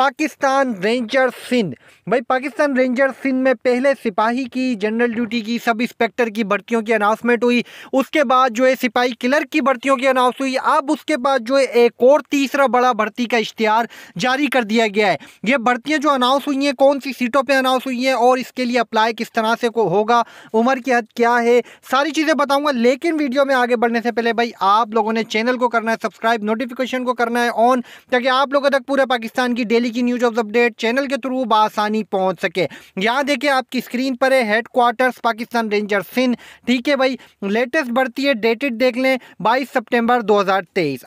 Pakistan ranger Sindh भाई Pakistan ranger Sindh में पहले सिपाही की जनरल ड्यूटी की सब इंस्पेक्टर की भर्तियों की अनाउंसमेंट हुई उसके बाद जो है सिपाही क्लर्क की भर्तियों की अनाउंस हुई अब उसके बाद जो है एक और तीसरा बड़ा भर्ती का इश्तिहार जारी कर दिया गया है ये भर्तियाँ जो अनाउंस हुई हैं कौन सी सीटों पर अनाउंस हुई हैं और इसके लिए अप्लाई किस तरह से को होगा उम्र की हद क्या है सारी चीज़ें बताऊँगा लेकिन वीडियो में आगे बढ़ने से पहले भाई आप लोगों ने चैनल को करना है सब्सक्राइब नोटिफिकेशन को करना है ऑन ताकि आप लोगों तक पूरे पाकिस्तान की डेली तरीके की न्यूज अपडेट चैनल के थ्रू बसानी पहुंच सके यहाँ देखिए आपकी स्क्रीन पर है headquarters Pakistan ranger Sindh ठीक है भाई लेटेस्ट बढ़ती है डेटेड देख लें बाईस सेप्टेम्बर दो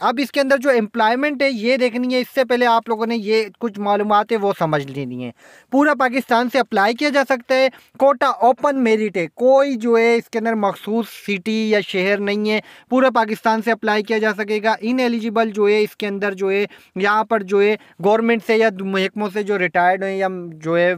अब इसके अंदर जो एम्प्लॉयमेंट है ये देखनी है इससे पहले आप लोगों ने ये कुछ मालूम है वो समझ लेनी है पूरा पाकिस्तान से अप्लाई किया जा सकता है कोटा ओपन मेरिट है कोई जो है इसके अंदर मखसूस सिटी या शहर नहीं है पूरा पाकिस्तान से अप्लाई किया जा सकेगा इन एलिजिबल जो है इसके अंदर जो है यहाँ पर जो है गवर्नमेंट से या महकमों से जो रिटायर्ड हैं या जो है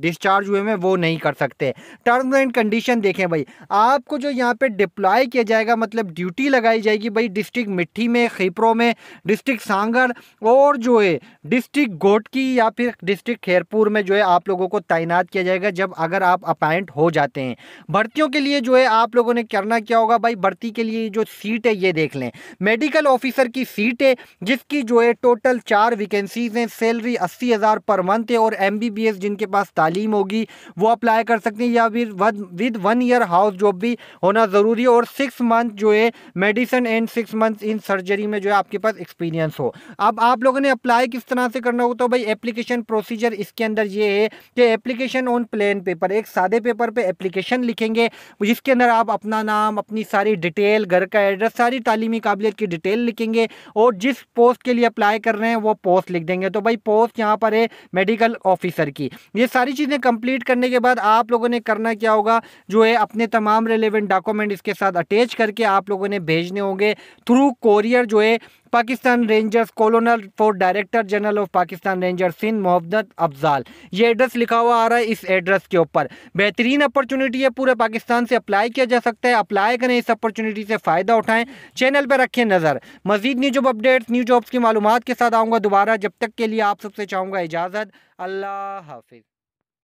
डिस्चार्ज हुए हैं वो नहीं कर सकते टर्म्स एंड कंडीशन देखें भाई आपको जो यहाँ पे डिप्लॉय किया जाएगा मतलब ड्यूटी लगाई जाएगी भाई डिस्ट्रिक्ट मिट्टी में खीपरों में डिस्ट्रिक्ट सांगर और जो है डिस्ट्रिक्ट गोटकी या फिर डिस्ट्रिक्ट खैरपुर में जो है आप लोगों को तैनात किया जाएगा जब अगर आप अपॉइंट हो जाते हैं भर्तियों के लिए जो है आप लोगों ने करना क्या होगा भाई भर्ती के लिए जो सीट है ये देख लें मेडिकल ऑफिसर की सीट है जिसकी जो है टोटल चार वैकेंसीज हैं से सैलरी अस्सी हज़ार पर मंथ है और एम बी बी एस जिनके पास तालीम होगी वो अप्लाई कर सकते हैं या फिर with one year house job भी होना ज़रूरी है और सिक्स मंथ जो है medicine and six month in surgery में जो है आपके पास एक्सपीरियंस हो अब आप लोगों ने अप्लाई किस तरह से करना हो तो भाई एप्लीकेशन प्रोसीजर इसके अंदर ये है कि एप्लीकेशन ऑन प्लेन पेपर एक सादे पेपर पे एप्लीकेशन लिखेंगे जिसके अंदर आप अपना नाम अपनी सारी डिटेल घर का एड्रेस सारी तालीमी काबिलियत की डिटेल लिखेंगे और जिस पोस्ट के लिए अप्लाई कर रहे हैं वो पोस्ट लिख देंगे तो भाई पोस्ट यहाँ पर है मेडिकल ऑफिसर की ये सारी चीज़ें कंप्लीट करने के बाद आप लोगों ने करना क्या होगा जो है अपने तमाम रिलेवेंट डॉक्यूमेंट इसके साथ अटैच करके आप लोगों ने भेजने होंगे थ्रू कोरियर जो है Pakistan rangers colonel for director general of Pakistan rangers Sindh Mohammad Afzal ये एड्रेस लिखा हुआ आ रहा है इस एड्रेस के ऊपर बेहतरीन अपॉर्चुनिटी है पूरे पाकिस्तान से अप्लाई किया जा सकता है अप्लाई करें इस अपॉर्चुनिटी से फ़ायदा उठाएं चैनल पर रखें नज़र मजीद new job updates new jobs की मालूम के साथ आऊँगा दोबारा जब तक के लिए आप सबसे चाहूँगा इजाज़त अल्लाह हाफिज़